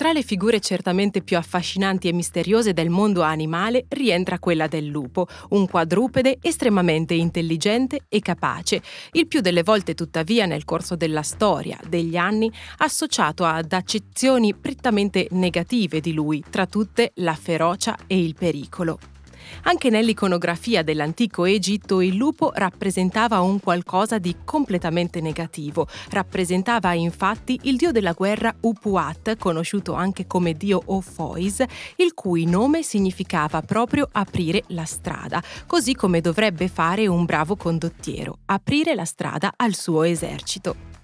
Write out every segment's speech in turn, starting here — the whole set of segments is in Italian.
Tra le figure certamente più affascinanti e misteriose del mondo animale rientra quella del lupo, un quadrupede estremamente intelligente e capace, il più delle volte tuttavia nel corso della storia, degli anni, associato ad accezioni prettamente negative di lui, tra tutte la ferocia e il pericolo. Anche nell'iconografia dell'antico Egitto il lupo rappresentava un qualcosa di completamente negativo. Rappresentava infatti il dio della guerra Upuat, conosciuto anche come dio Ophois, il cui nome significava proprio aprire la strada, così come dovrebbe fare un bravo condottiero, aprire la strada al suo esercito.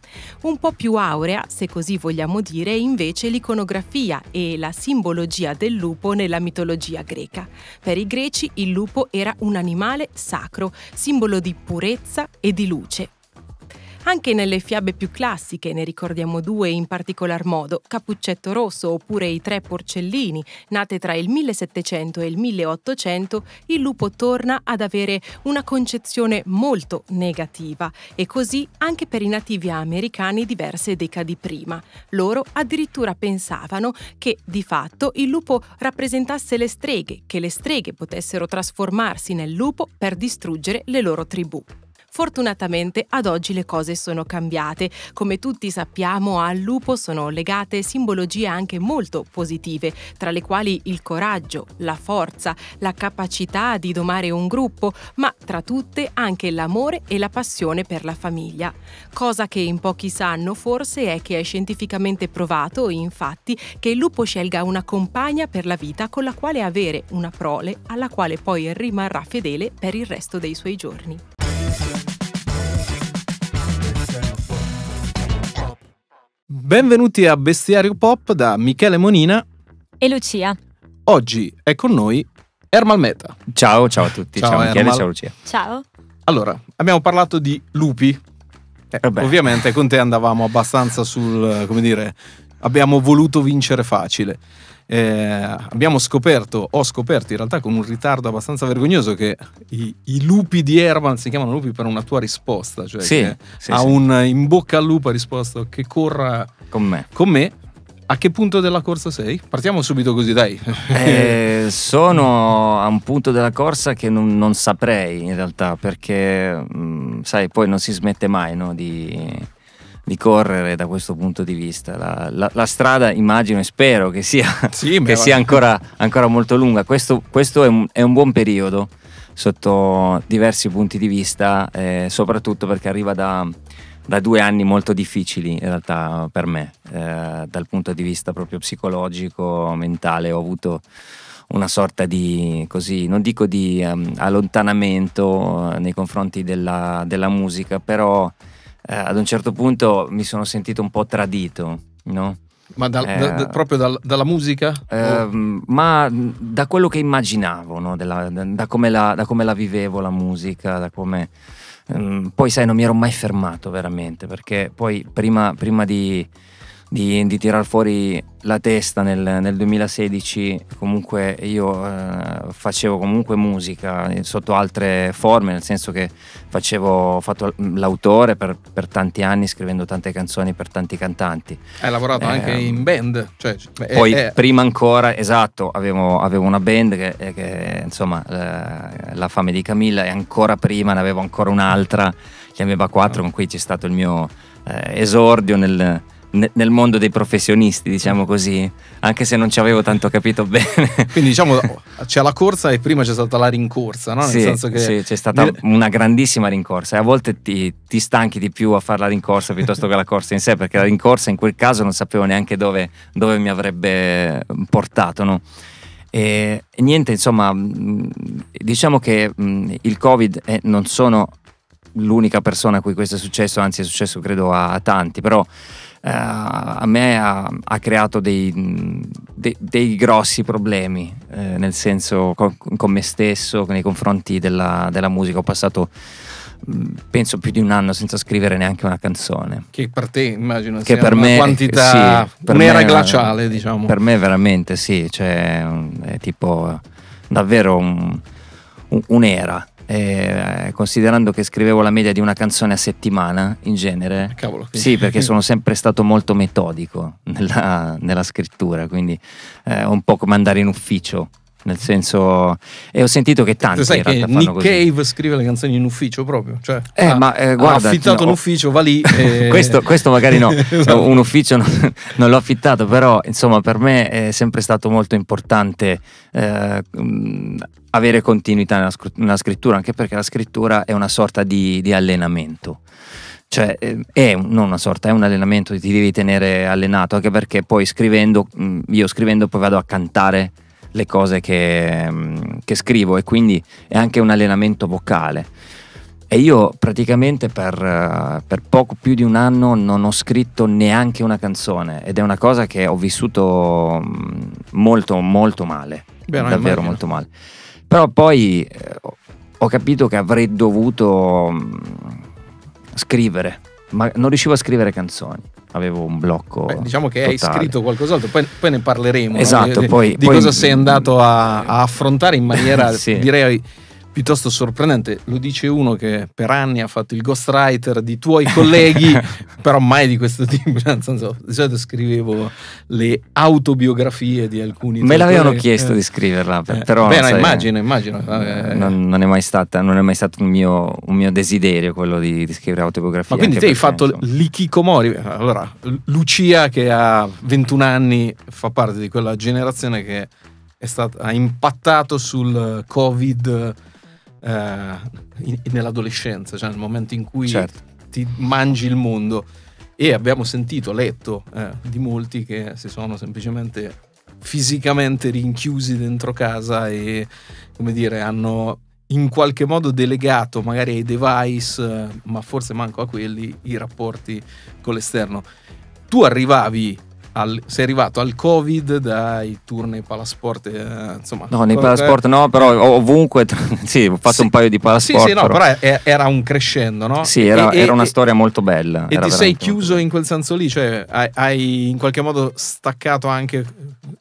Un po' più aurea, se così vogliamo dire, è invece l'iconografia e la simbologia del lupo nella mitologia greca. Per i greci il lupo era un animale sacro, simbolo di purezza e di luce, anche nelle fiabe più classiche ne ricordiamo due in particolar modo, Capuccetto Rosso oppure I Tre Porcellini, nate tra il 1700 e il 1800, il lupo torna ad avere una concezione molto negativa e così anche per i nativi americani diverse decadi prima. Loro addirittura pensavano che di fatto il lupo rappresentasse le streghe, che le streghe potessero trasformarsi nel lupo per distruggere le loro tribù. Fortunatamente ad oggi le cose sono cambiate. Come tutti sappiamo, al lupo sono legate simbologie anche molto positive, tra le quali il coraggio, la forza, la capacità di domare un gruppo, ma tra tutte anche l'amore e la passione per la famiglia. Cosa che in pochi sanno forse è che è scientificamente provato, infatti, che il lupo scelga una compagna per la vita con la quale avere una prole alla quale poi rimarrà fedele per il resto dei suoi giorni. Benvenuti a Bestiario Pop da Michele Monina e Lucia. Oggi è con noi Ermal Meta. Ciao, ciao a tutti. Ciao, ciao Michele, ciao Lucia. Ciao. Allora, abbiamo parlato di lupi. Eh, ovviamente con te andavamo abbastanza sul, come dire, abbiamo voluto vincere facile eh, abbiamo scoperto, ho scoperto in realtà con un ritardo abbastanza vergognoso che i, i lupi di Herman si chiamano lupi per una tua risposta, cioè sì, sì, a sì. un in bocca al lupo ha risposto che corra con me. Con me. A che punto della corsa sei? Partiamo subito così, dai. Eh, sono a un punto della corsa che non, non saprei in realtà, perché mh, mm, sai, poi non si smette mai no, di, di correre da questo punto di vista. La, la, la strada immagino e spero che sia, sì, che sia ancora, ancora, molto lunga. Questo, questo è, un, è, un, buon periodo sotto diversi punti di vista, eh, soprattutto perché arriva da, da, due anni molto difficili in realtà per me, eh, dal punto di vista proprio psicologico, mentale. Ho avuto una sorta di, così, non dico di um, allontanamento eh, nei confronti della, della musica, però eh, ad un certo punto mi sono sentito un po' tradito, no? Ma da, eh, da, proprio dal, dalla musica? Ehm, ma da quello che immaginavo, no? Della, da, come la, da, come la, vivevo la musica, da come... Ehm, poi sai, non mi ero mai fermato veramente, perché poi prima, prima di di, di tirar fuori la testa nel, nel 2016 comunque io eh, facevo comunque musica sotto altre forme nel senso che facevo, fatto l'autore per, per, tanti anni scrivendo tante canzoni per tanti cantanti hai lavorato eh, anche ehm, in band cioè, cioè poi è, prima ancora esatto avevo, avevo una band che, eh, che insomma eh, la fame di Camilla e ancora prima ne avevo ancora un'altra che Ameba 4 oh. Ah. con cui c'è stato il mio eh, esordio nel nel mondo dei professionisti, diciamo così, anche se non ci avevo tanto capito bene. Quindi diciamo c'è la corsa e prima c'è stata la rincorsa, no? Nel sì, senso che sì, c'è stata nel... una grandissima rincorsa e a volte ti, ti, stanchi di più a fare la rincorsa piuttosto che la corsa in sé, perché la rincorsa in quel caso non sapevo neanche dove, dove mi avrebbe portato, no? E, niente, insomma, mm, diciamo che mm, il Covid eh, non sono l'unica persona a cui questo è successo, anzi è successo credo a, a tanti, però eh, a me ha, ha creato dei, de, dei, grossi problemi, eh, nel senso con, con, me stesso, nei confronti della, della musica. Ho passato mm, penso più di un anno senza scrivere neanche una canzone. Che per te immagino che sia per una me, quantità sì, per un'era me, glaciale, diciamo. Per me veramente sì, cioè, è tipo davvero un, un, un'era eh, considerando che scrivevo la media di una canzone a settimana in genere. Eh, cavolo. Sì, perché sono sempre stato molto metodico nella, nella scrittura, quindi è eh, un po' come andare in ufficio nel senso e ho sentito che tanti tu sai che Nick così. Cave scrive le canzoni in ufficio proprio cioè eh, ha, ma, eh, guarda, ha affittato no, un ufficio va lì e... questo, questo, magari no esatto. un ufficio non, non, l'ho affittato però insomma per me è sempre stato molto importante eh, mm, avere continuità nella, nella, scrittura anche perché la scrittura è una sorta di, di allenamento cioè eh, è non una sorta, è un allenamento, ti devi tenere allenato, anche perché poi scrivendo, mm, io scrivendo poi vado a cantare le cose che, mm, che scrivo e quindi è anche un allenamento vocale. E io praticamente per, eh, per, poco più di un anno non ho scritto neanche una canzone ed è una cosa che ho vissuto mm, molto molto male, Beh, davvero immagino. molto male. Però poi eh, ho capito che avrei dovuto mm, scrivere ma non riuscivo a scrivere canzoni. Avevo un blocco. Beh, diciamo che totale. hai scritto qualcos'altro, poi, poi ne parleremo. Esatto, no? di, poi, di poi, cosa sei andato a, a affrontare in maniera sì. direi piuttosto sorprendente. Lo dice uno che per anni ha fatto il ghostwriter di tuoi colleghi, però mai di questo tipo. So, di solito scrivevo le autobiografie di alcuni. Me l'avevano colleghi. chiesto di scriverla, eh, però. Beh, no, sai, immagino, immagino. Eh, eh. non, non, è stata, non, è mai stato un mio, un mio desiderio quello di, di, scrivere autobiografie. Ma quindi te hai fatto insomma. l'Ikikomori. Allora, Lucia che ha 21 anni fa parte di quella generazione che. Stata, ha impattato sul Covid eh, in, nell'adolescenza, cioè nel momento in cui certo. ti mangi il mondo. E abbiamo sentito, letto eh, di molti che si sono semplicemente fisicamente rinchiusi dentro casa e, come dire, hanno in qualche modo delegato magari ai device, eh, ma forse manco a quelli, i rapporti con l'esterno. Tu arrivavi al, sei arrivato al Covid dai tour nei palasport, eh, insomma. No, nei palasport no, però ovunque, sì, ho fatto sì, un paio di palasport. Sì, sì, no, però, però era un crescendo, no? Sì, era, e, era una e, storia molto bella. E ti sei chiuso in quel senso lì, cioè hai, hai in qualche modo staccato anche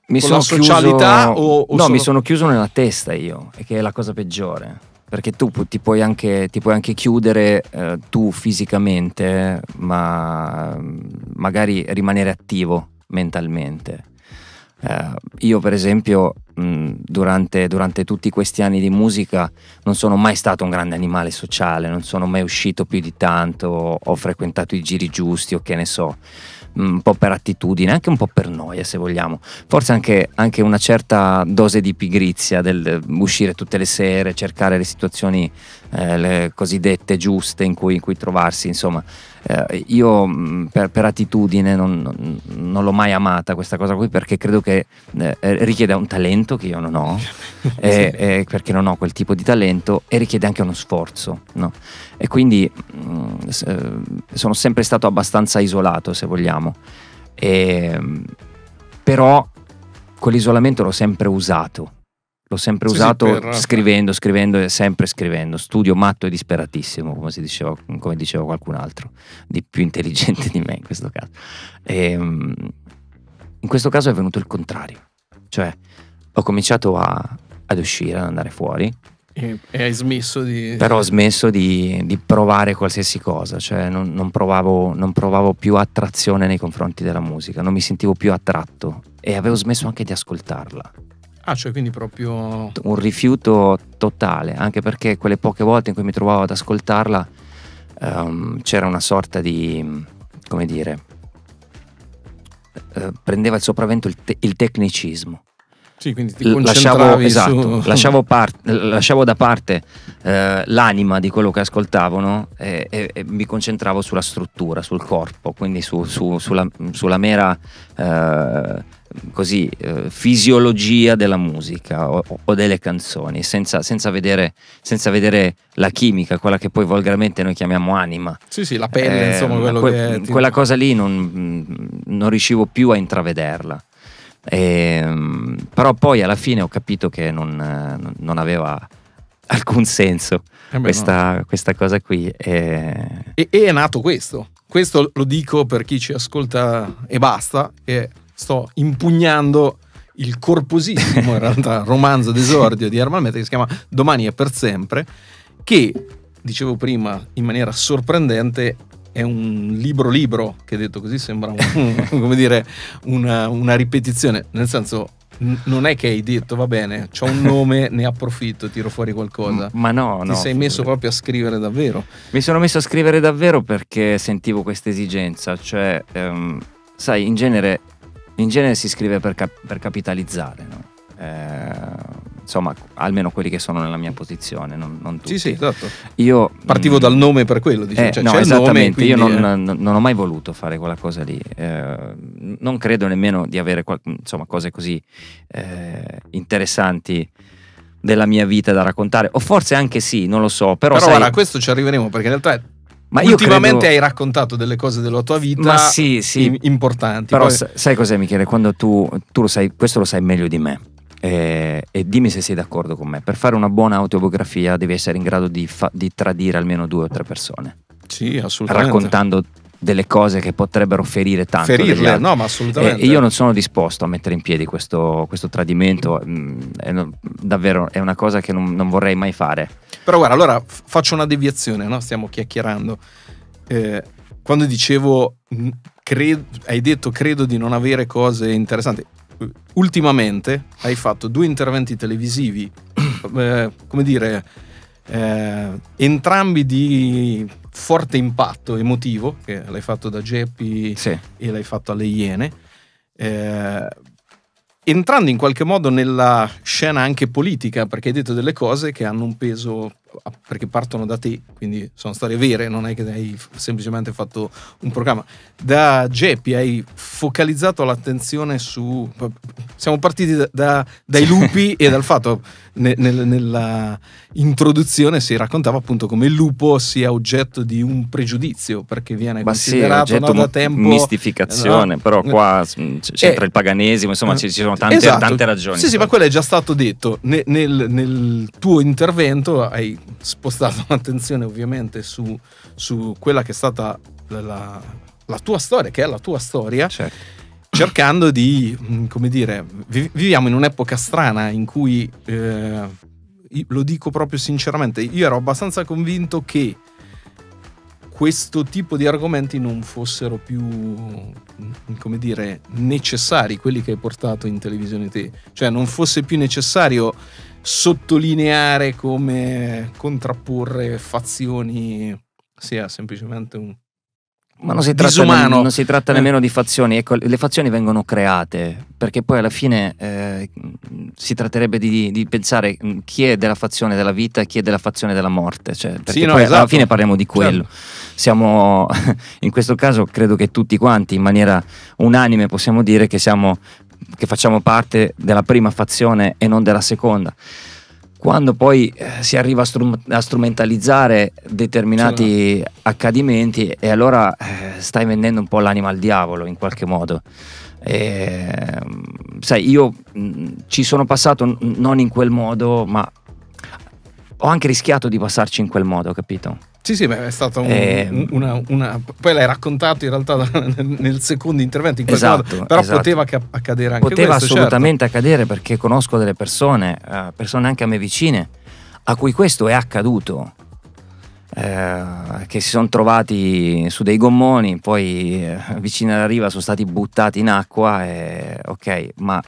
mi con la socialità chiuso, o, o No, solo... mi sono chiuso nella testa io, che è la cosa peggiore perché tu ti puoi anche, ti puoi anche chiudere eh, tu fisicamente, ma magari rimanere attivo mentalmente. Eh, io per esempio mh, durante, durante, tutti questi anni di musica non sono mai stato un grande animale sociale, non sono mai uscito più di tanto, ho frequentato i giri giusti o che ne so, mh, un po' per attitudine, anche un po' per noia se vogliamo, forse anche, anche una certa dose di pigrizia del eh, uscire tutte le sere, cercare le situazioni eh, le cosiddette giuste in cui, in cui trovarsi, insomma. Eh, io mm, per, per, attitudine non, non, l'ho mai amata questa cosa qui perché credo che eh, eh richieda un talento che io non ho, e, perché non ho quel tipo di talento e richiede anche uno sforzo. No? E quindi mh, mm, eh, sono sempre stato abbastanza isolato, se vogliamo. E, mm, però quell'isolamento l'ho sempre usato l'ho sempre sì, usato sì, per... scrivendo, scrivendo e sempre scrivendo. Studio matto e disperatissimo, come, diceva, come diceva qualcun altro, di più intelligente di me in questo caso. E, ehm, in questo caso è venuto il contrario, cioè ho cominciato a, ad uscire, ad andare fuori. E, e hai smesso di... Però ho smesso di, di provare qualsiasi cosa, cioè non, non, provavo, non provavo più attrazione nei confronti della musica, non mi sentivo più attratto e avevo smesso anche di ascoltarla Ah, cioè quindi proprio... Un rifiuto totale, anche perché quelle poche volte in cui mi trovavo ad ascoltarla um, c'era una sorta di, come dire, uh, prendeva il sopravvento il, te- il tecnicismo. Sì, quindi ti lasciavo, esatto, lasciavo, par- lasciavo, da parte eh, l'anima di quello che ascoltavano e, e, e, mi concentravo sulla struttura, sul corpo, quindi su, su, sulla, sulla, mera eh, così, eh, fisiologia della musica o, o delle canzoni, senza, senza, vedere, senza, vedere, la chimica, quella che poi volgarmente noi chiamiamo anima. Sì, sì, la pelle, eh, insomma, quello que- che... Quella cosa lì non, mm, non riuscivo più a intravederla. E, ehm, però poi alla fine ho capito che non, non aveva alcun senso eh questa, no. questa, cosa qui. E... E, e è nato questo. Questo lo dico per chi ci ascolta e basta. E sto impugnando il corposissimo, in realtà, romanzo d'esordio di Herman Meta che si chiama Domani è per sempre, che, dicevo prima, in maniera sorprendente è un libro libro, che detto così sembra un, come dire, una, una ripetizione, nel senso non è che hai detto va bene, ho un nome, ne approfitto, tiro fuori qualcosa. Ma no, Ti no. Ti sei messo proprio a scrivere davvero. Mi sono messo a scrivere davvero perché sentivo questa esigenza, cioè, ehm, sai, in genere in genere si scrive per, cap- per capitalizzare, no? eh, insomma, almeno quelli che sono nella mia posizione, non, non tutti. Sì, sì, esatto. Io, Partivo mh, dal nome per quello, diciamo. Eh, cioè, no, esattamente, nome, io non, eh. non, ho mai voluto fare quella cosa lì, eh, non credo nemmeno di avere qual- insomma, cose così eh, interessanti della mia vita da raccontare, o forse anche sì, non lo so. Però, però sai, guarda, questo ci arriveremo perché in realtà ma Ultimamente credo... hai raccontato delle cose della tua vita sì, sì. importanti. Però Poi... sai cos'è Michele? Quando tu, tu lo sai, questo lo sai meglio di me. Eh, e dimmi se sei d'accordo con me. Per fare una buona autobiografia devi essere in grado di, fa- di tradire almeno due o tre persone. Sì, assolutamente. Raccontando delle cose che potrebbero ferire tanto. Ferirle, no, ma assolutamente. E, io non sono disposto a mettere in piedi questo, questo tradimento, mm, è, davvero è una cosa che non, non, vorrei mai fare. Però guarda, allora faccio una deviazione, no? stiamo chiacchierando. Eh, quando dicevo, mm, cred- hai detto credo di non avere cose interessanti, ultimamente hai fatto due interventi televisivi, eh, come dire, eh, entrambi di forte impatto emotivo, che l'hai fatto da Geppi sì. e l'hai fatto alle Iene, eh, entrando in qualche modo nella scena anche politica, perché hai detto delle cose che hanno un peso perché partono da te, quindi sono storie vere, non è che hai semplicemente fatto un programma. Da Geppi hai focalizzato l'attenzione su... Siamo partiti da, dai lupi e dal fatto, ne, nel, nella introduzione si raccontava appunto come il lupo sia oggetto di un pregiudizio, perché viene Ma considerato sì, no, da tempo... Mistificazione, no? però eh. qua c'entra eh, il paganesimo, insomma eh. ci, ci, sono tante, esatto. tante ragioni. Sì, sì, ma quello è già stato detto. Ne, nel, nel tuo intervento hai spostato l'attenzione ovviamente su, su, quella che è stata la, la, tua storia, che è la tua storia. Certo cercando di, mm, come dire, viviamo in un'epoca strana in cui, eh, lo dico proprio sinceramente, io ero abbastanza convinto che questo tipo di argomenti non fossero più, mm, come dire, necessari, quelli che hai portato in televisione te. Cioè non fosse più necessario sottolineare come contrapporre fazioni sia semplicemente un ma non si, tratta, non si tratta eh. nemmeno di fazioni, ecco, le fazioni vengono create, perché poi alla fine eh, si tratterebbe di, di, pensare mm, chi è della fazione della vita e chi è della fazione della morte, cioè, perché sì, no, poi esatto. alla fine parliamo di quello. Certo. Siamo, in questo caso credo che tutti quanti in maniera unanime possiamo dire che siamo che facciamo parte della prima fazione e non della seconda. Quando poi eh, si arriva a, strum- a strumentalizzare determinati cioè. accadimenti e allora eh, stai vendendo un po' l'anima al diavolo in qualche modo. E, mm, sai, io mh, mm, ci sono passato n- non in quel modo, ma ho anche rischiato di passarci in quel modo, capito? Sì, sì, beh, è stata un, eh, una, una, Poi l'hai raccontato in realtà nel secondo intervento, in qualche esatto, modo, però esatto. poteva accadere anche poteva questo. Poteva certo. assolutamente certo. accadere perché conosco delle persone, eh, persone anche a me vicine, a cui questo è accaduto. Eh, che si sono trovati su dei gommoni, poi eh, vicino alla riva sono stati buttati in acqua, e, ok, ma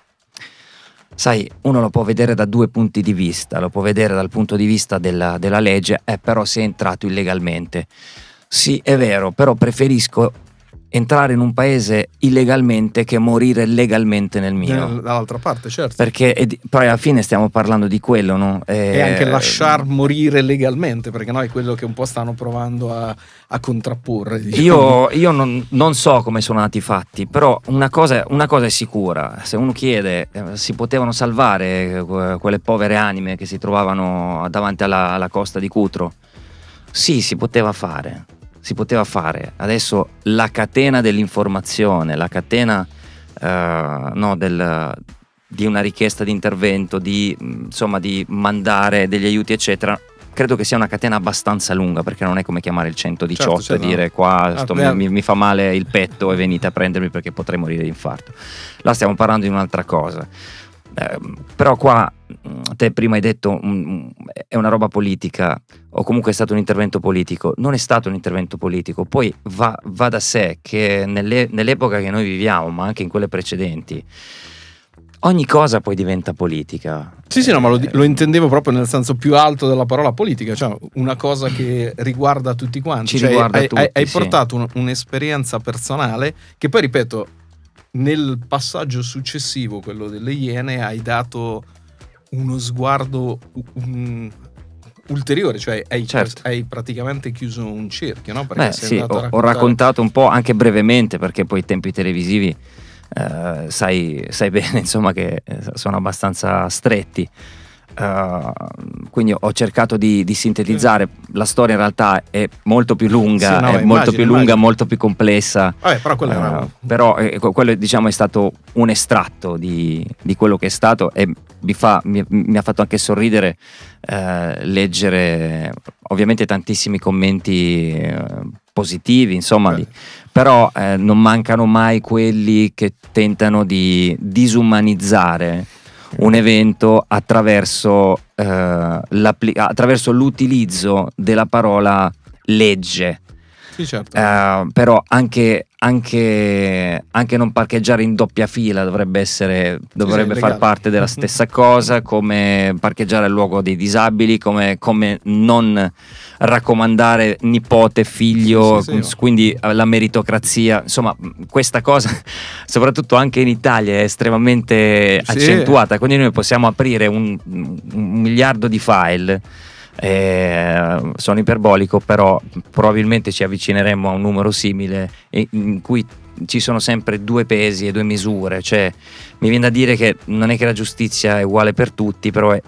sai, uno lo può vedere da due punti di vista, lo può vedere dal punto di vista della, della legge, eh, però se è entrato illegalmente. Sì, è vero, però preferisco entrare in un paese illegalmente che morire legalmente nel mio. Dall'altra parte, certo. Perché ed, poi alla fine stiamo parlando di quello, no? E, e eh, anche lasciar morire legalmente, perché no, è quello che un po' stanno provando a, a contrapporre. Diciamo. Io, io non, non, so come sono nati i fatti, però una cosa, una cosa, è sicura, se uno chiede eh, si potevano salvare eh, quelle povere anime che si trovavano davanti alla, alla costa di Cutro, sì, si poteva fare si poteva fare. Adesso la catena dell'informazione, la catena eh, no, del, di una richiesta di intervento, di, mm, insomma, di mandare degli aiuti, eccetera, credo che sia una catena abbastanza lunga perché non è come chiamare il 118 certo, certo. e dire qua ah, sto, ah, mi, mi, fa male il petto e venite a prendermi perché potrei morire di infarto. Là stiamo parlando di un'altra cosa. Ehm, però qua mm, te prima hai detto mh, mm, mm, è una roba politica o comunque è stato un intervento politico, non è stato un intervento politico, poi va, va da sé che nelle, nell'epoca che noi viviamo, ma anche in quelle precedenti, ogni cosa poi diventa politica. Sì, sì, no, ma lo, eh, lo, eh. intendevo proprio nel senso più alto della parola politica, cioè una cosa che riguarda tutti quanti. Ci cioè, riguarda hai, tutti, hai, hai sì. portato un, un'esperienza personale che poi, ripeto, nel passaggio successivo, quello delle Iene, hai dato uno sguardo un, ulteriore, cioè hai, certo. hai, praticamente chiuso un cerchio, no? Beh, sì, ho, raccontare... ho, raccontato un po' anche brevemente, perché poi i tempi televisivi eh, sai, sai, bene insomma che eh, sono abbastanza stretti. Uh, quindi ho cercato di, di sintetizzare. La storia in realtà è molto più lunga, sì, no, è immagino, molto più immagino. lunga, molto più complessa. Vabbè, però quello, uh, era... Ehm, però, eh, quello diciamo, è stato un estratto di, di, quello che è stato e mi, fa, mi, mi ha fatto anche sorridere eh, leggere ovviamente tantissimi commenti eh, positivi, insomma, di, certo. però eh, non mancano mai quelli che tentano di disumanizzare un evento attraverso, eh, attraverso l'utilizzo della parola legge sì, certo. Eh, però anche, anche, anche, non parcheggiare in doppia fila dovrebbe, essere, dovrebbe sì, far parte della stessa cosa, come parcheggiare al luogo dei disabili, come, come non raccomandare nipote, figlio, sì, sì, quindi eh, la meritocrazia. Insomma, questa cosa, soprattutto anche in Italia, è estremamente accentuata, quindi noi possiamo aprire un, un miliardo di file eh, sono iperbolico, però probabilmente ci avvicineremo a un numero simile in cui ci sono sempre due pesi e due misure. Cioè, mi viene da dire che non è che la giustizia è uguale per tutti, però è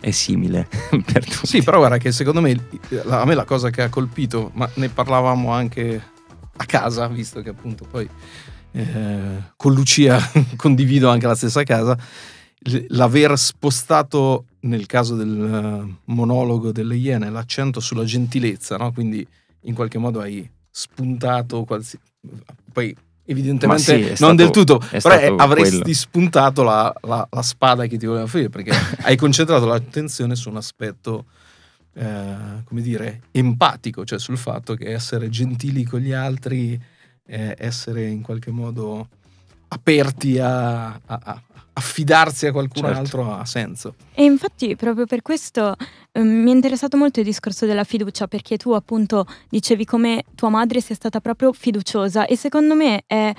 è simile per tutti. Sì, però guarda che secondo me la, a me la cosa che ha colpito, ma ne parlavamo anche a casa, visto che appunto poi eh, con Lucia condivido anche la stessa casa, l'aver spostato, nel caso del eh, monologo delle Iene, l'accento sulla gentilezza, no? quindi in qualche modo hai spuntato qualsiasi... poi evidentemente sì, non stato, del tutto però eh, avresti quello. spuntato la, la, la, spada che ti voleva offrire perché hai concentrato l'attenzione su un aspetto eh, come dire empatico cioè sul fatto che essere gentili con gli altri eh, essere in qualche modo aperti a, a affidarsi a qualcun certo. altro ha senso. E infatti proprio per questo eh, mi è interessato molto il discorso della fiducia, perché tu appunto dicevi come tua madre sia stata proprio fiduciosa e secondo me è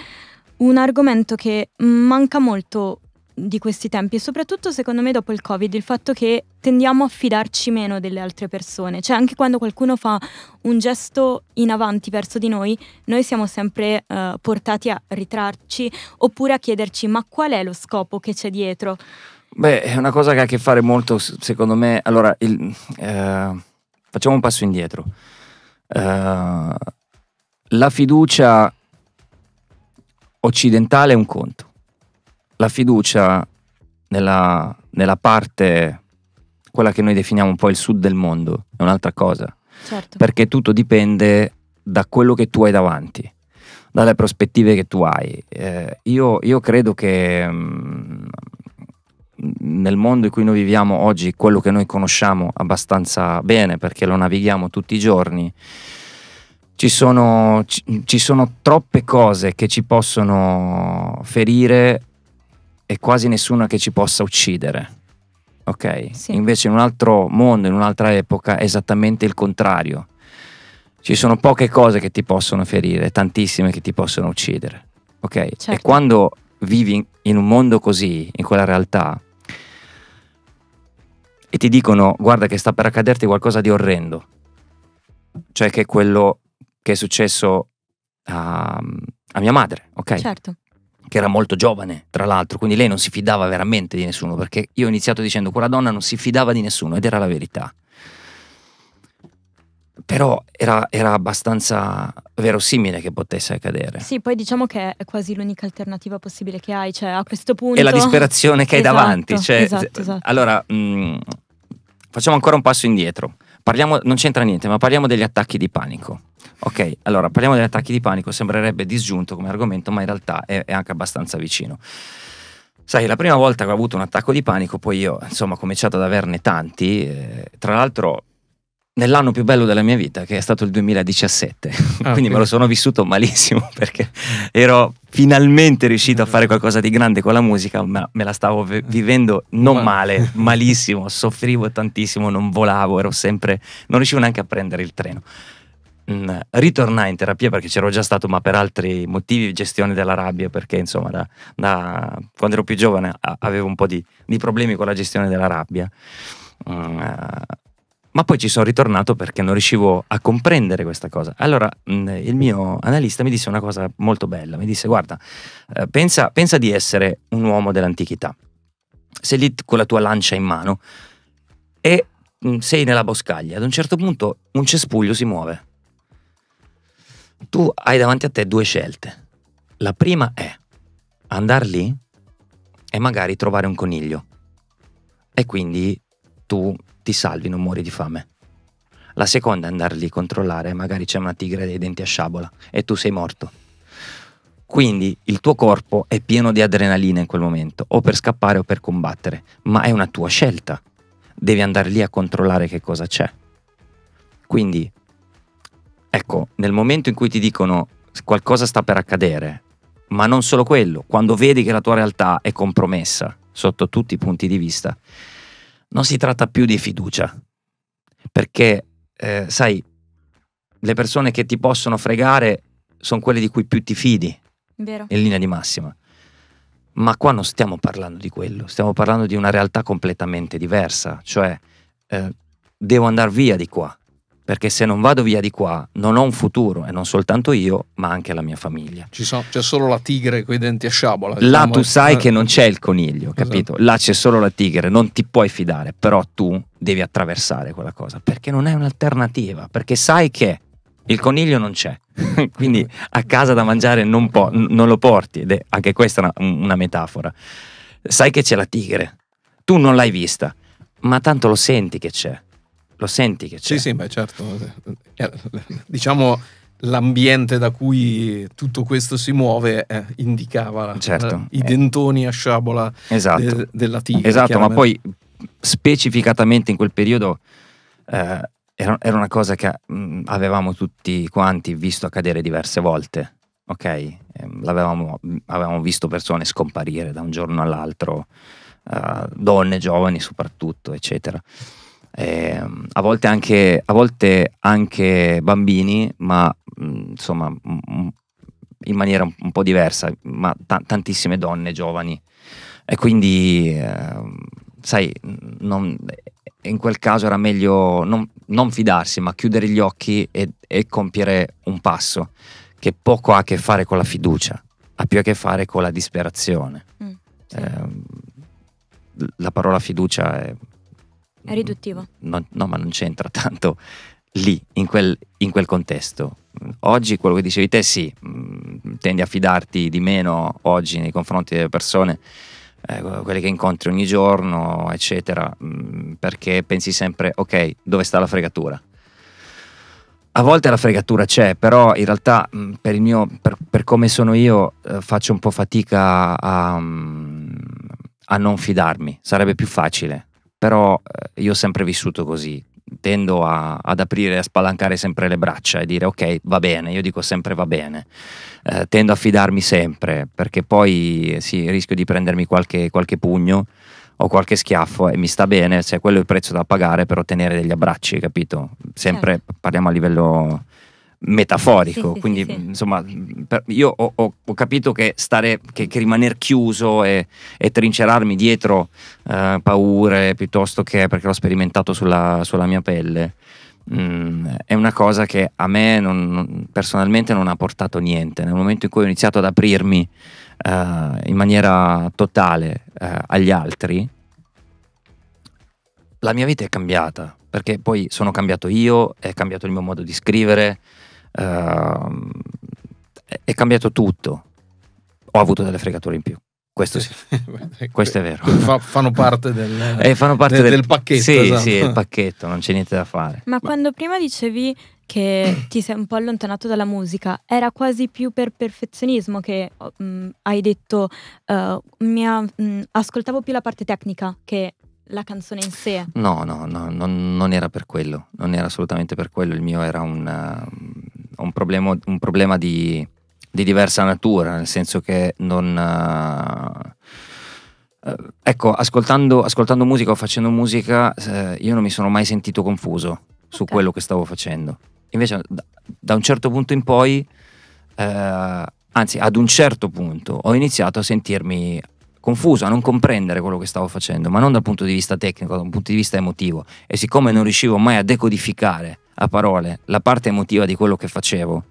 un argomento che manca molto di questi tempi e soprattutto secondo me dopo il Covid il fatto che tendiamo a fidarci meno delle altre persone, cioè anche quando qualcuno fa un gesto in avanti verso di noi, noi siamo sempre eh, portati a ritrarci oppure a chiederci ma qual è lo scopo che c'è dietro? Beh, è una cosa che ha a che fare molto secondo me, allora il, eh, facciamo un passo indietro. Eh, la fiducia occidentale è un conto la fiducia nella, nella, parte, quella che noi definiamo un po' il sud del mondo, è un'altra cosa. Certo. Perché tutto dipende da quello che tu hai davanti, dalle prospettive che tu hai. Eh, io, io, credo che mh, mm, nel mondo in cui noi viviamo oggi, quello che noi conosciamo abbastanza bene, perché lo navighiamo tutti i giorni, ci sono, ci, ci sono troppe cose che ci possono ferire e quasi nessuno che ci possa uccidere. Ok? Sì. Invece in un altro mondo, in un'altra epoca, è esattamente il contrario. Ci sono poche cose che ti possono ferire, tantissime che ti possono uccidere. Ok? Certo. E quando vivi in un mondo così, in quella realtà, e ti dicono guarda che sta per accaderti qualcosa di orrendo, cioè che è quello che è successo a, a mia madre, ok? Certo che era molto giovane, tra l'altro, quindi lei non si fidava veramente di nessuno, perché io ho iniziato dicendo quella donna non si fidava di nessuno ed era la verità. Però era, era abbastanza verosimile che potesse accadere. Sì, poi diciamo che è quasi l'unica alternativa possibile che hai, cioè a questo punto... È la disperazione che hai esatto, davanti. Cioè, esatto, esatto. Allora, mh, mm, facciamo ancora un passo indietro. Parliamo, non c'entra niente, ma parliamo degli attacchi di panico Ok, allora parliamo degli attacchi di panico, sembrerebbe disgiunto come argomento, ma in realtà è, è anche abbastanza vicino. Sai, la prima volta che ho avuto un attacco di panico, poi io insomma ho cominciato ad averne tanti, eh, tra l'altro nell'anno più bello della mia vita, che è stato il 2017. Ah, Quindi me lo sono vissuto malissimo perché ero finalmente riuscito a fare qualcosa di grande con la musica, ma me la stavo vivendo non male, malissimo, soffrivo tantissimo, non volavo, ero sempre non riuscivo neanche a prendere il treno. Mm, ritornai in terapia perché c'ero già stato, ma per altri motivi, gestione della rabbia, perché insomma da, da quando ero più giovane a, avevo un po' di, di, problemi con la gestione della rabbia. Mm, eh, ma poi ci sono ritornato perché non riuscivo a comprendere questa cosa. Allora mh, mm, il mio analista mi disse una cosa molto bella, mi disse guarda, eh, pensa, pensa di essere un uomo dell'antichità, sei lì con la tua lancia in mano e mm, sei nella boscaglia, ad un certo punto un cespuglio si muove tu hai davanti a te due scelte. La prima è andare lì e magari trovare un coniglio. E quindi tu ti salvi, non muori di fame. La seconda è andare lì a controllare, magari c'è una tigre dei denti a sciabola e tu sei morto. Quindi il tuo corpo è pieno di adrenalina in quel momento, o per scappare o per combattere, ma è una tua scelta. Devi andare lì a controllare che cosa c'è. Quindi Ecco, nel momento in cui ti dicono qualcosa sta per accadere, ma non solo quello, quando vedi che la tua realtà è compromessa sotto tutti i punti di vista, non si tratta più di fiducia, perché eh, sai, le persone che ti possono fregare sono quelle di cui più ti fidi, Vero. in linea di massima. Ma qua non stiamo parlando di quello, stiamo parlando di una realtà completamente diversa, cioè eh, devo andare via di qua, perché se non vado via di qua non ho un futuro e non soltanto io ma anche la mia famiglia. Sono, c'è solo la tigre con i denti a sciabola. Diciamo. Là tu eh. sai che non c'è il coniglio, esatto. capito? Esatto. Là c'è solo la tigre, non ti puoi fidare, però tu devi attraversare quella cosa perché non è un'alternativa, perché sai che il coniglio non c'è, quindi a casa da mangiare non, po- non lo porti ed è anche questa una, una metafora. Sai che c'è la tigre, tu non l'hai vista, ma tanto lo senti che c'è lo senti che c'è. Sì, sì, beh, certo. Eh, diciamo l'ambiente da cui tutto questo si muove eh, indicava certo. i dentoni a sciabola esatto. de, della tigre. Esatto, ma poi specificatamente in quel periodo eh, era, era, una cosa che mh, mm, avevamo tutti quanti visto accadere diverse volte, ok? Eh, avevamo visto persone scomparire da un giorno all'altro, eh, donne, giovani soprattutto, eccetera eh, a, volte anche, a, volte anche, bambini, ma mh, mm, insomma mh, in maniera un, un, po' diversa, ma t- tantissime donne giovani. E quindi, eh, sai, non, in quel caso era meglio non, non, fidarsi, ma chiudere gli occhi e, e compiere un passo che poco ha a che fare con la fiducia, ha più a che fare con la disperazione. Mm, sì. eh, la parola fiducia è Mm. È riduttivo. No, no ma non c'entra tanto lì, in quel, in quel, contesto. Oggi quello che dicevi te sì, mm, tendi a fidarti di meno oggi nei confronti delle persone, eh, quelle che incontri ogni giorno, eccetera, mm, perché pensi sempre, ok, dove sta la fregatura? A volte la fregatura c'è, però in realtà per, mio, per, per come sono io eh, faccio un po' fatica a, a non fidarmi, sarebbe più facile però eh, io ho sempre vissuto così, tendo a, ad aprire, a spalancare sempre le braccia e dire ok va bene, io dico sempre va bene, eh, tendo a fidarmi sempre perché poi eh, sì, rischio di prendermi qualche, qualche pugno o qualche schiaffo e mi sta bene se cioè quello è il prezzo da pagare per ottenere degli abbracci, capito? Sempre certo. parliamo a livello metaforico. Sì, Quindi, sì, sì. Mm, insomma, mm, per, io ho, ho, ho, capito che, stare, che, che rimanere chiuso e, e trincerarmi dietro eh, paure piuttosto che perché l'ho sperimentato sulla, sulla mia pelle. Mm, è una cosa che a me non, non, personalmente non ha portato niente. Nel momento in cui ho iniziato ad aprirmi eh, in maniera totale eh, agli altri, la mia vita è cambiata perché poi sono cambiato io, è cambiato il mio modo di scrivere, Ehm, è cambiato tutto. Ho avuto delle fregature in più. Questo sì, questo è vero. Fa, fanno parte del, eh, fanno parte del, del, pacchetto. Sì, esatto. sì, il pacchetto, non c'è niente da fare. Ma, Ma quando prima dicevi che ti sei un po' allontanato dalla musica, era quasi più per perfezionismo che mh, oh, mm, hai detto, uh, eh, mia, mh, mm, ascoltavo più la parte tecnica che la canzone in sé. No, no, no, non, non era per quello, non era assolutamente per quello, il mio era un ehm, un problema, un problema di, di, diversa natura, nel senso che non... Uh, ecco, ascoltando, ascoltando, musica o facendo musica, uh, io non mi sono mai sentito confuso okay. su quello che stavo facendo. Invece, da, da un certo punto in poi, uh, anzi, ad un certo punto, ho iniziato a sentirmi confuso, a non comprendere quello che stavo facendo, ma non dal punto di vista tecnico, dal punto di vista emotivo. E siccome non riuscivo mai a decodificare a parole la parte emotiva di quello che facevo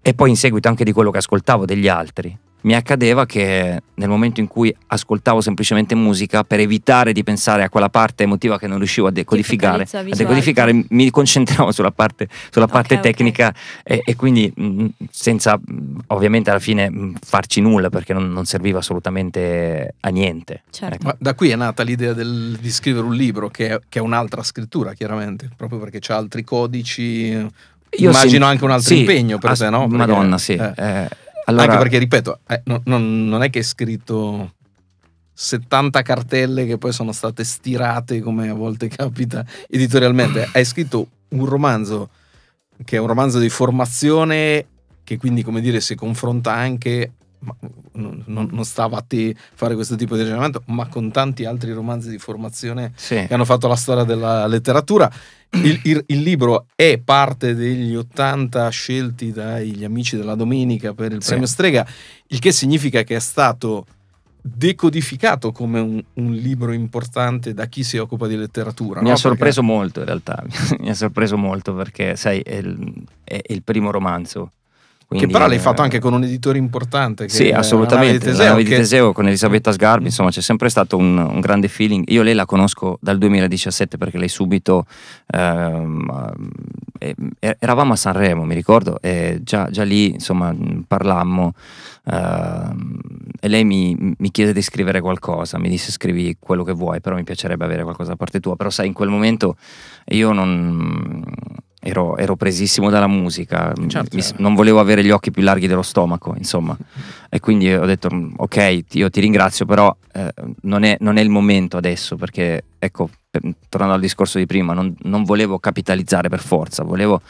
e poi in seguito anche di quello che ascoltavo degli altri mi accadeva che nel momento in cui ascoltavo semplicemente musica, per evitare di pensare a quella parte emotiva che non riuscivo a decodificare, a decodificare mi concentravo sulla parte, sulla parte okay, tecnica okay. E, e, quindi mh, mm, senza mm, ovviamente alla fine mh, mm, farci nulla perché non, non, serviva assolutamente a niente. Certo. Ecco. da qui è nata l'idea del, di scrivere un libro che è, che è un'altra scrittura chiaramente, proprio perché c'è altri codici, io immagino sì, anche un altro sì, impegno per ass- te, no? Perché, Madonna, sì. Eh. Eh, allora, Anche perché, ripeto, eh, no, non è che è scritto 70 cartelle che poi sono state stirate, come a volte capita editorialmente. Hai scritto un romanzo che è un romanzo di formazione che quindi, come dire, si confronta anche non, non, stava a te fare questo tipo di ragionamento, ma con tanti altri romanzi di formazione sì. che hanno fatto la storia della letteratura. Il, il, il, libro è parte degli 80 scelti dagli amici della domenica per il sì. premio Strega, il che significa che è stato decodificato come un, un, libro importante da chi si occupa di letteratura. Mi no? ha sorpreso perché... molto in realtà, mi ha sorpreso molto perché sai, è il, è il primo romanzo quindi, che però l'hai eh, fatto anche con un editore importante. Che sì, assolutamente. Di Teseo, che... Teseo, con Elisabetta Sgarbi, insomma c'è sempre stato un, un, grande feeling. Io lei la conosco dal 2017 perché lei subito... Ehm, eh, eravamo a Sanremo, mi ricordo, e già, già lì insomma parlammo eh, e lei mi, mi, chiese di scrivere qualcosa, mi disse scrivi quello che vuoi, però mi piacerebbe avere qualcosa da parte tua, però sai in quel momento io non ero, ero presissimo dalla musica, certo, mi, non volevo avere gli occhi più larghi dello stomaco, insomma. E quindi ho detto, mm, ok, io ti ringrazio, però eh, non, è, non, è, il momento adesso, perché, ecco, per, tornando al discorso di prima, non, non volevo capitalizzare per forza, volevo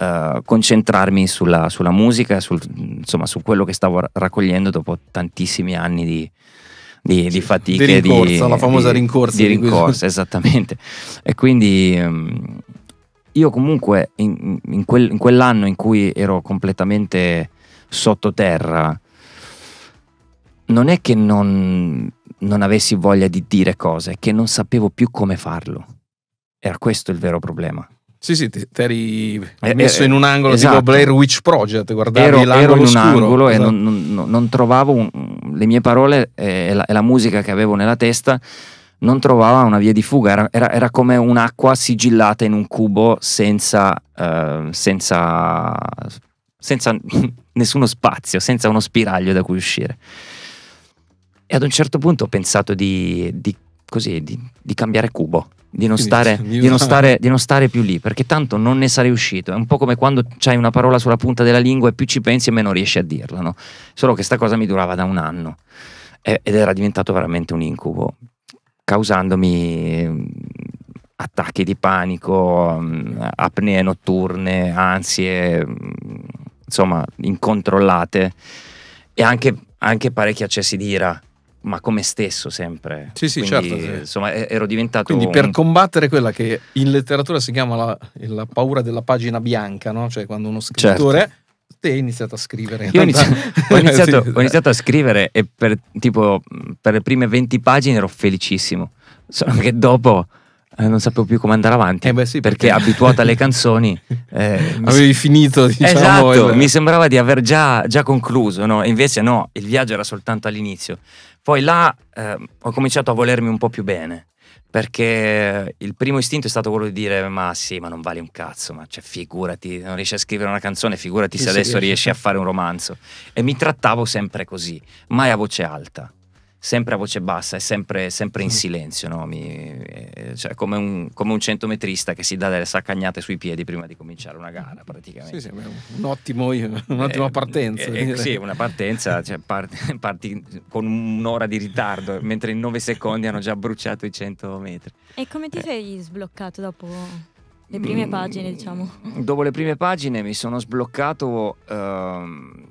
eh, concentrarmi sulla, sulla musica, sul, insomma, su quello che stavo raccogliendo dopo tantissimi anni di, di, di, fatiche. Di rincorsa, di, la famosa rincorsa. Di, rincorsa, esattamente. E quindi mm, io comunque in, in, quel, in quell'anno in cui ero completamente sottoterra, non è che non, non avessi voglia di dire cose, è che non sapevo più come farlo. Era questo il vero problema. Sì, sì, ti, eri eh, eh, messo eh, in un eh, angolo esatto. tipo Blair Witch Project, guardavi ero, l'angolo ero in un scuro, angolo esatto. e non, non, non trovavo un, le mie parole e la, e la musica che avevo nella testa non trovava una via di fuga, era, era, era come un'acqua sigillata in un cubo senza, eh, senza, senza nessuno spazio, senza uno spiraglio da cui uscire. E ad un certo punto ho pensato di, di, così, di, di cambiare cubo. Di non, stare, di, non stare, di non, stare, più lì, perché tanto non ne sarei uscito. È un po' come quando hai una parola sulla punta della lingua e più ci pensi e meno riesci a dirla, no? Solo che questa cosa mi durava da un anno ed era diventato veramente un incubo causandomi mm, attacchi di panico, mm, apnee notturne, ansie, mm, insomma, incontrollate e anche, anche parecchi accessi di ira ma come stesso sempre. Sì, sì, Quindi, certo. Sì. Insomma, ero diventato. Quindi per un... combattere quella che in letteratura si chiama la, la paura della pagina bianca, no? cioè quando uno scrittore certo te hai iniziato a scrivere. Io ho iniziato, ho, iniziato, ho iniziato, a scrivere e per, tipo, per le prime 20 pagine ero felicissimo, solo che dopo eh, non sapevo più come andare avanti eh beh, sì, perché, perché abituato alle canzoni eh, avevi finito diciamo, esatto, mi sembrava di aver già, già concluso no? invece no il viaggio era soltanto all'inizio poi là eh, ho cominciato a volermi un po' più bene perché il primo istinto è stato quello di dire: Ma sì, ma non vale un cazzo, ma cioè, figurati, non riesci a scrivere una canzone, figurati se adesso riesci a fare un romanzo. E mi trattavo sempre così, mai a voce alta sempre a voce bassa e sempre, sempre in mm. silenzio, no? Mi, eh, cioè come, un, come, un, centometrista che si dà delle saccagnate sui piedi prima di cominciare una gara praticamente. Sì, sì, un ottimo, eh, un'ottima eh, partenza. Eh, sì, una partenza, cioè parti, parti, con un'ora di ritardo, mentre in nove secondi hanno già bruciato i 100 metri. E come ti eh. sei sbloccato dopo le prime mm, pagine, diciamo? Dopo le prime pagine mi sono sbloccato... Ehm,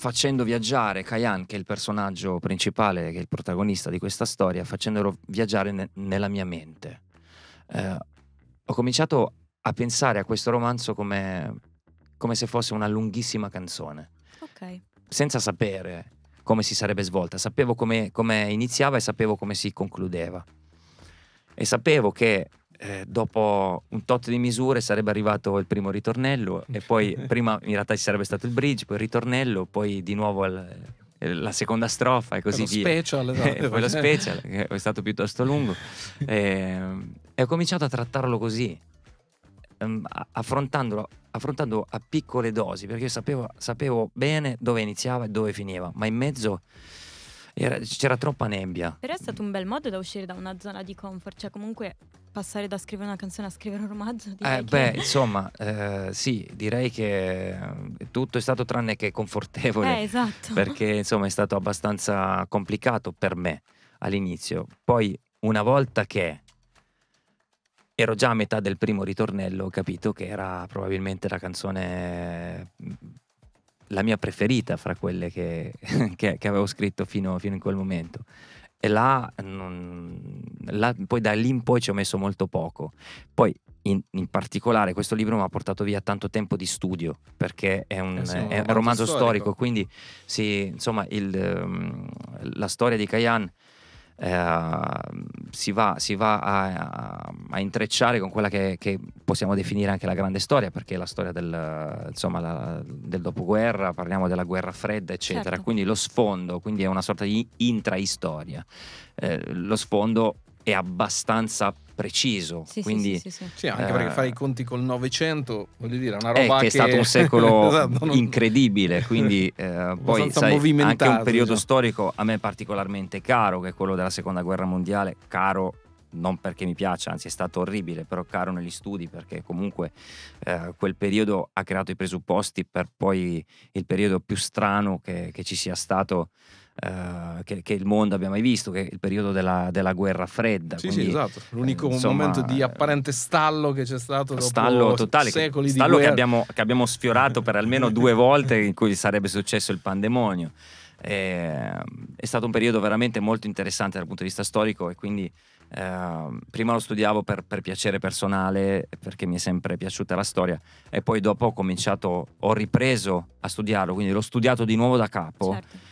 facendo viaggiare Kayan, che è il personaggio principale, che è il protagonista di questa storia, facendolo viaggiare ne- nella mia mente. Eh, ho cominciato a pensare a questo romanzo come, come se fosse una lunghissima canzone. Okay. Senza sapere come si sarebbe svolta, sapevo come, come iniziava e sapevo come si concludeva. E sapevo che eh, dopo un tot di misure sarebbe arrivato il primo ritornello e poi prima in realtà ci sarebbe stato il bridge, poi il ritornello, poi di nuovo il, eh, la seconda strofa e così via. Special, eh, esatto. poi lo special, che è stato piuttosto lungo. e, ehm, e ho cominciato a trattarlo così, ehm, affrontandolo affrontando a piccole dosi, perché io sapevo, sapevo bene dove iniziava e dove finiva, ma in mezzo era, c'era troppa nebbia. Però è stato un bel modo da uscire da una zona di comfort, cioè comunque passare da scrivere una canzone a scrivere un romanzo. Eh, che... Beh, insomma, eh, sì, direi che eh, tutto è stato tranne che confortevole. Eh, esatto. Perché insomma è stato abbastanza complicato per me all'inizio. Poi una volta che ero già a metà del primo ritornello, ho capito che era probabilmente la canzone mm, la mia preferita fra quelle che, che, che avevo scritto fino, fino, in quel momento. E là, non, là, poi da lì in poi ci ho messo molto poco. Poi in, in, particolare questo libro mi ha portato via tanto tempo di studio perché è un, eh è un romanzo storico. storico, quindi sì, insomma il, ehm, la storia di Cayenne... Ehm, si va, si va a, a, intrecciare con quella che, che, possiamo definire anche la grande storia, perché è la storia del, insomma, la, del dopoguerra, parliamo della guerra fredda, eccetera. Certo. Quindi lo sfondo, quindi è una sorta di intraistoria. Eh, lo sfondo è abbastanza preciso. Sì, Quindi, sì, sì, sì, anche eh, perché fare i conti col Novecento, voglio dire, è una roba eh, è che... è stato un secolo esatto, non... incredibile, quindi eh, poi sai, anche un diciamo. periodo diciamo. storico a me particolarmente caro, che è quello della Seconda Guerra Mondiale, caro non perché mi piace, anzi è stato orribile, però caro negli studi perché comunque eh, quel periodo ha creato i presupposti per poi il periodo più strano che, che ci sia stato eh, che, che, il mondo abbia mai visto, che è il periodo della, della guerra fredda. Sì, Quindi, sì, esatto. Eh, L'unico eh, insomma, momento di eh, apparente stallo che c'è stato dopo stallo totale, secoli di stallo che abbiamo, che abbiamo sfiorato per almeno due volte in cui sarebbe successo il pandemonio. Eh, è stato un periodo veramente molto interessante dal punto di vista storico e quindi eh, prima lo studiavo per, per, piacere personale perché mi è sempre piaciuta la storia e poi dopo ho cominciato, ho ripreso a studiarlo, quindi l'ho studiato di nuovo da capo. Certo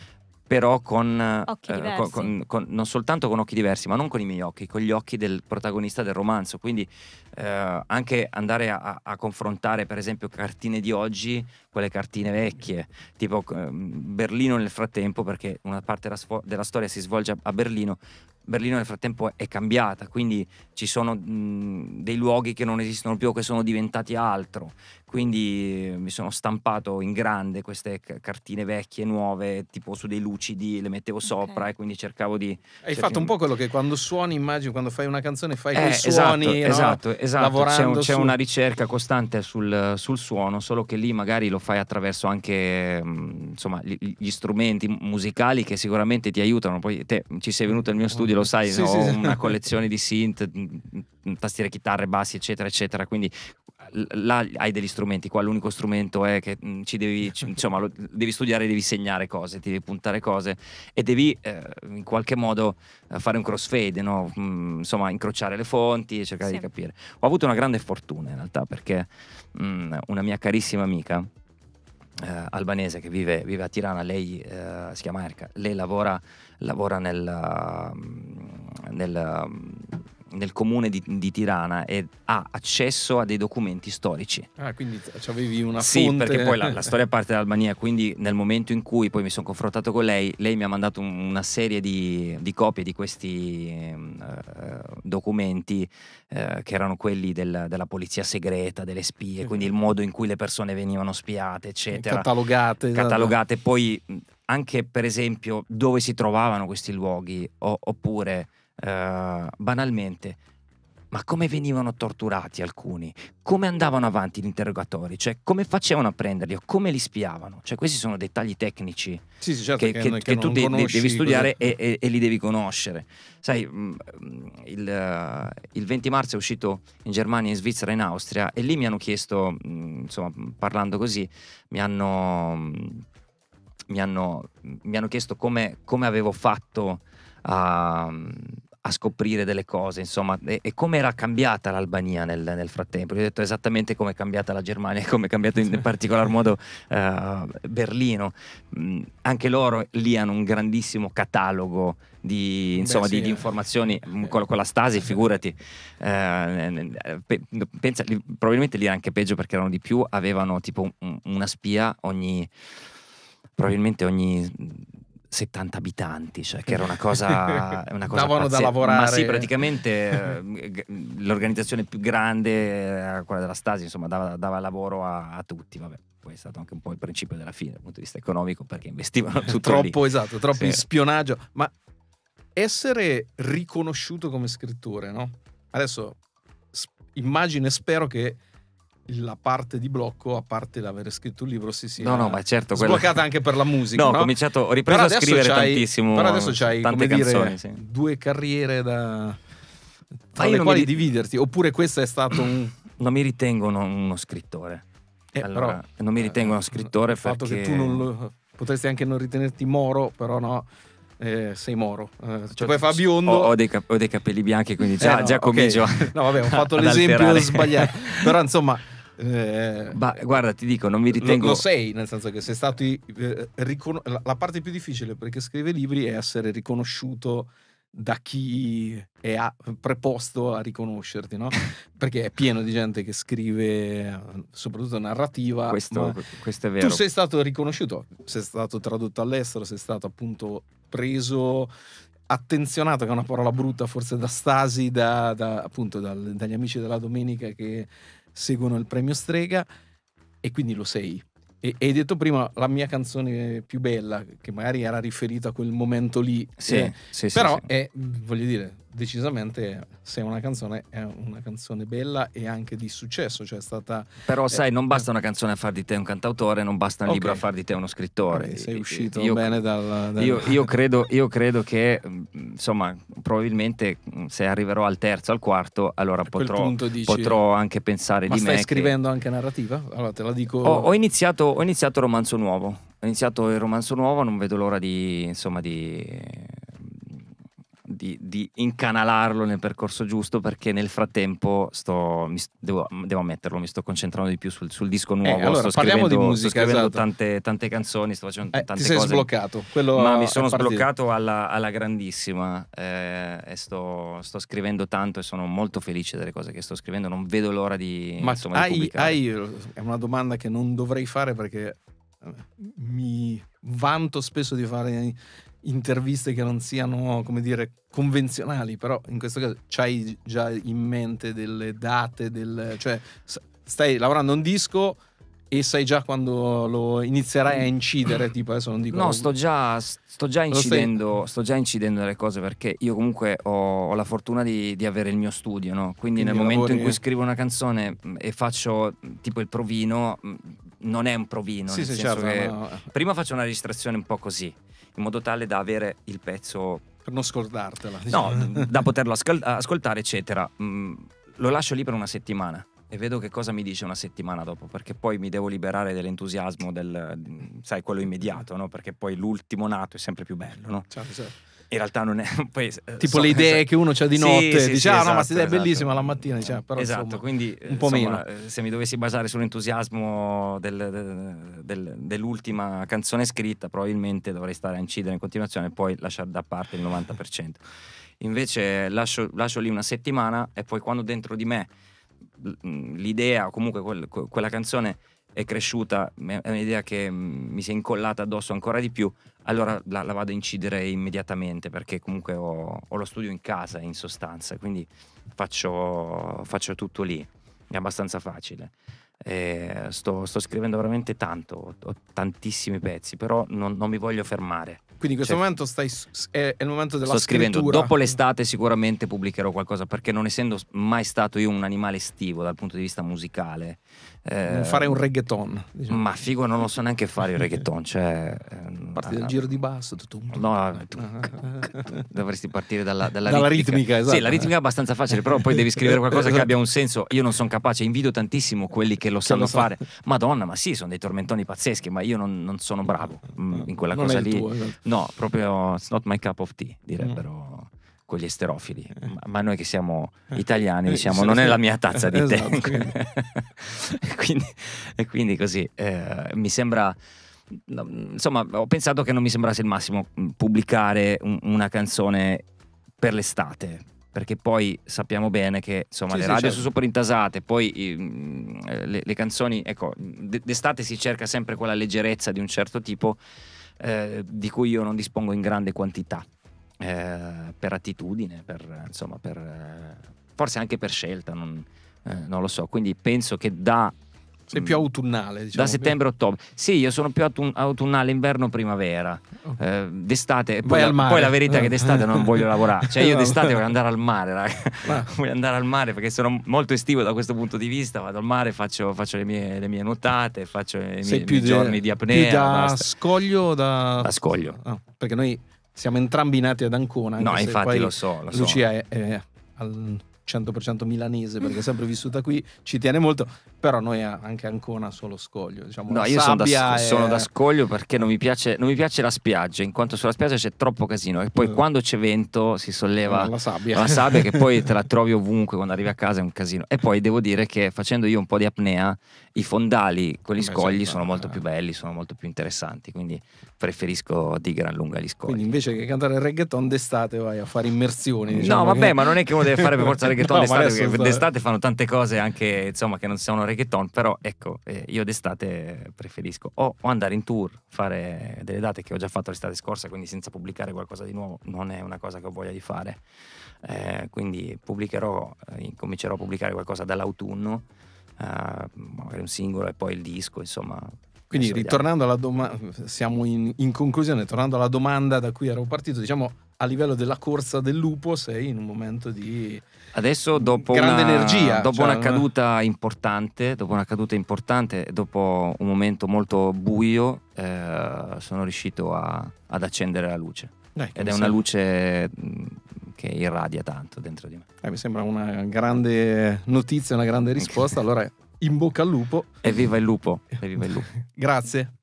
però con, eh, con, con, non soltanto con occhi diversi, ma non con i miei occhi, con gli occhi del protagonista del romanzo. Quindi eh, anche andare a, a, confrontare, per esempio, cartine di oggi con le cartine vecchie, tipo eh, Berlino nel frattempo, perché una parte della, della storia si svolge a Berlino, Berlino nel frattempo è cambiata, quindi ci sono mh, dei luoghi che non esistono più, che sono diventati altro. Quindi eh, mi sono stampato in grande queste cartine vecchie, nuove, tipo su dei lucidi, le mettevo sopra okay. e quindi cercavo di... Hai cercavo... Cioè, fatto un po' quello che quando suoni, immagino, quando fai una canzone fai eh, quei esatto, suoni, esatto, no? esatto. C'è, un, c'è su... una ricerca costante sul, sul, suono, solo che lì magari lo fai attraverso anche mm, insomma, gli, gli strumenti musicali che sicuramente ti aiutano. Poi te ci sei venuto al mio studio, lo sai, sì, no? sì, sì, una collezione di synth, mm, mm, tastiere, chitarre, bassi, eccetera, eccetera. Quindi là hai degli strumenti, qua l'unico strumento è che ci devi, insomma, lo, devi studiare, devi segnare cose, devi puntare cose e devi eh, in qualche modo eh, fare un crossfade, no? mh, insomma incrociare le fonti e cercare sì. di capire. Ho avuto una grande fortuna in realtà perché mh, una mia carissima amica, eh, albanese che vive, vive, a Tirana, lei eh, si chiama Erka, lei lavora, lavora nel, nel nel comune di, di, Tirana e ha accesso a dei documenti storici. Ah, quindi avevi una sì, fonte. Sì, perché poi la, la, storia parte dall'Albania, quindi nel momento in cui poi mi sono confrontato con lei, lei mi ha mandato un, una serie di, di, copie di questi ehm, eh, documenti eh, che erano quelli del, della polizia segreta, delle spie, quindi il modo in cui le persone venivano spiate, eccetera. Catalogate. Esatto. Catalogate, esatto. poi anche per esempio dove si trovavano questi luoghi o, oppure eh, banalmente, ma come venivano torturati alcuni, come andavano avanti gli interrogatori, cioè come facevano a prenderli o come li spiavano. Cioè, questi sono dettagli tecnici sì, sì, certo, che, che, che, che tu de- devi studiare e, e, e, li devi conoscere. Sai, mm, mm, il, il, 20 marzo è uscito in Germania, in Svizzera, in Austria e lì mi hanno chiesto, mm, insomma, parlando così, mi hanno, mi hanno, mi hanno chiesto come, come avevo fatto a a scoprire delle cose, insomma, e, e come era cambiata l'Albania nel, nel frattempo. Io ho detto esattamente come è cambiata la Germania, come è cambiato in, particolar modo uh, Berlino. Mm, anche loro lì hanno un grandissimo catalogo di, insomma, Beh, sì, di, di eh. informazioni eh. Mm, con, con, la Stasi, figurati. Eh, pe, pensa, li, probabilmente lì era anche peggio perché erano di più, avevano tipo un, una spia ogni probabilmente ogni 70 abitanti, cioè che era una cosa, una cosa davano pazzia. da lavorare. Ma sì, praticamente eh, l'organizzazione più grande, quella della Stasi, insomma, dava, dava lavoro a, a tutti, vabbè poi è stato anche un po' il principio della fine dal punto di vista economico perché investivano tutto troppo lì. esatto troppo sì. in spionaggio ma essere riconosciuto come scrittore no? adesso immagino e spero che la parte di blocco, a parte l'avere scritto un libro, si sì, sia no, no, ma certo, sbloccata quella... anche per la musica. No, no? ho cominciato, ho ripreso a scrivere tantissimo. Però adesso c'hai tante canzoni, dire, sì. due carriere da tra le quali mi... dividerti, oppure questo è stato un non mi ritengo uno scrittore. Eh, allora, però, non mi ritengo uno eh, scrittore il perché... che tu non lo... potresti anche non ritenerti moro, però no. Eh, sei moro, eh, cioè, cioè poi fa biondo. Ho, ho, dei cap- ho, dei capelli bianchi, quindi già, eh no, già okay. comincio. no, vabbè, ho fatto l'esempio sbagliato. Però insomma, Eh, Ma eh, guarda, ti dico, non mi ritengo. Lo, lo sei, nel senso che sei stato. Eh, ricon... la, la parte più difficile perché scrive libri è essere riconosciuto da chi è a, preposto a riconoscerti, no? Perché è pieno di gente che scrive soprattutto narrativa. Questo, questo, è vero. Tu sei stato riconosciuto, sei stato tradotto all'estero, sei stato appunto preso, attenzionato, che è una parola brutta forse da Stasi, da, da, appunto dal, dagli amici della domenica che seguono il premio Strega e quindi lo sei. E hai detto prima la mia canzone più bella, che magari era riferita a quel momento lì. Sì, eh, sì, però sì. È, voglio dire, decisamente se una canzone è una canzone bella e anche di successo, cioè è stata... Però eh, sai, eh, non basta una canzone a far di te un cantautore, non basta un okay. libro a far di te uno scrittore. Okay, sei uscito io, bene dal... dal... Io, io, credo, io, credo, che, mm, insomma, probabilmente mm, se arriverò al terzo, al quarto, allora potrò, dici, potrò, anche pensare di me. Ma stai scrivendo che... anche narrativa? Allora te la dico... Ho, ho, iniziato, ho iniziato romanzo nuovo, ho iniziato il romanzo nuovo, non vedo l'ora di, insomma, di di, di, incanalarlo nel percorso giusto perché nel frattempo sto, mi, devo, devo, ammetterlo, mi sto concentrando di più sul, sul disco eh, nuovo. Eh, allora, parliamo di musica. Sto scrivendo esatto. tante, tante, canzoni, sto facendo eh, tante ti cose. sbloccato. Quello ma mi sono sbloccato alla, alla grandissima eh, e sto, sto, scrivendo tanto e sono molto felice delle cose che sto scrivendo. Non vedo l'ora di... Ma insomma, hai, di hai, è una domanda che non dovrei fare perché eh, mi vanto spesso di fare interviste che non siano, come dire, convenzionali, però in questo caso c'hai già in mente delle date, del, cioè stai lavorando un disco e sai già quando lo inizierai a incidere, tipo adesso non dico... No, sto già, sto già incidendo, sto già incidendo nelle cose perché io comunque ho, ho la fortuna di, di, avere il mio studio, no? Quindi, Quindi nel momento in cui scrivo una canzone mm, e faccio mm, tipo il provino, mm, non è un provino, sì, nel sì, senso certo, che no. Eh. prima faccio una registrazione un po' così in modo tale da avere il pezzo... Per non scordartela. Diciamo. No, da poterlo ascol- ascoltare, eccetera. Mm, lo lascio lì per una settimana e vedo che cosa mi dice una settimana dopo, perché poi mi devo liberare dell'entusiasmo, del, mm, sai, quello immediato, no? perché poi l'ultimo nato è sempre più bello. No? Certo, certo in realtà non è poi, eh, tipo so, le idee esatto. che uno ha di notte sì, dice sì, ah esatto, no ma questa esatto, è esatto. bellissima la mattina diciamo, però esatto insomma, quindi un po' insomma, meno eh, se mi dovessi basare sull'entusiasmo del, del, dell'ultima canzone scritta probabilmente dovrei stare a incidere in continuazione e poi lasciare da parte il 90% invece lascio, lascio lì una settimana e poi quando dentro di me l'idea o comunque quel, quella canzone è cresciuta, è un'idea che mm, mi si è incollata addosso ancora di più, allora la, la vado a incidere immediatamente perché comunque ho, ho, lo studio in casa in sostanza, quindi faccio, faccio tutto lì, è abbastanza facile. Eh, sto, sto, scrivendo veramente tanto, ho tantissimi pezzi, però non, non mi voglio fermare. Quindi in questo cioè, momento stai, è, è, il momento della sto scrittura. scrivendo. Dopo l'estate sicuramente pubblicherò qualcosa, perché non essendo mai stato io un animale estivo dal punto di vista musicale, eh, non fare un reggaeton. Diciamo. Ma figo, non lo so neanche fare il reggaeton. Cioè, ehm, Parti dal ah, giro di basso. Tum, tum, no, dovresti partire dalla, dalla, dalla ritmica. ritmica esatto. Sì, la ritmica è abbastanza facile, però poi devi scrivere qualcosa che esatto. abbia un senso. Io non sono capace, invidio tantissimo quelli che lo sanno lo so. fare. Madonna, ma sì, sono dei tormentoni pazzeschi, ma io non, non sono bravo mm, in quella non cosa lì. Tuo, esatto. No, proprio it's not my cup of tea, direbbero. Mm con gli esterofili, eh. ma, ma, noi che siamo eh. italiani eh, diciamo non è la mia tazza di esatto, tè. Quindi. e, quindi, e, quindi, così eh, mi sembra insomma ho pensato che non mi sembrasse il massimo pubblicare un, una canzone per l'estate perché poi sappiamo bene che insomma, sì, le sì, radio certo. sono super intasate, poi i, mm, le, le, canzoni, ecco, d'estate si cerca sempre quella leggerezza di un certo tipo eh, di cui io non dispongo in grande quantità eh, per attitudine, per, insomma, per, eh, forse anche per scelta, non, eh, non, lo so. Quindi penso che da... Sei mm, più autunnale, diciamo. Da settembre-ottobre. Sì, io sono più autunnale, inverno-primavera. Okay. Eh, d'estate... Poi, la, poi la verità è che d'estate non voglio lavorare. Cioè io d'estate voglio andare al mare, raga. Ma... voglio andare al mare perché sono molto estivo da questo punto di vista. Vado al mare, faccio, faccio le, mie, le, mie, nuotate, faccio i miei, miei giorni di apnea. Più da basta. scoglio da... Da scoglio. Ah, perché noi siamo entrambi nati ad Ancona. No, infatti lo so, lo so. Lucia è, è al 100% milanese perché è sempre vissuta qui, ci tiene molto però noi anche Ancona solo scoglio. Diciamo, no, io sono da, e... sono da, scoglio perché non mi, piace, non mi, piace, la spiaggia, in quanto sulla spiaggia c'è troppo casino e poi uh. quando c'è vento si solleva eh, la sabbia, la sabbia che poi te la trovi ovunque quando arrivi a casa è un casino. E poi devo dire che facendo io un po' di apnea, i fondali con gli Beh, scogli sono molto eh. più belli, sono molto più interessanti, quindi preferisco di gran lunga gli scogli. Quindi invece che cantare reggaeton d'estate vai a fare immersioni. Diciamo no, vabbè, che... ma non è che uno deve fare per forza reggaeton no, d'estate, perché d'estate fanno tante cose anche insomma che non sono reggaeton, però ecco, eh, io d'estate preferisco o, o, andare in tour, fare delle date che ho già fatto l'estate scorsa, quindi senza pubblicare qualcosa di nuovo, non è una cosa che ho voglia di fare. Eh, quindi pubblicherò, eh, comincerò a pubblicare qualcosa dall'autunno, eh, magari un singolo e poi il disco, insomma, quindi ritornando alla domanda, siamo in, in, conclusione, tornando alla domanda da cui ero partito, diciamo a livello della corsa del lupo sei in un momento di Adesso mm, dopo grande una, energia. Dopo cioè, una caduta importante, dopo una caduta importante, dopo un momento molto buio, eh, sono riuscito a, ad accendere la luce. Dai, eh, Ed è una luce mm, che irradia tanto dentro di me. Eh, mi sembra una grande notizia, una grande risposta. allora in bocca al lupo. Evviva il lupo. Evviva il lupo. Grazie.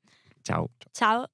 Ciao. Ciao.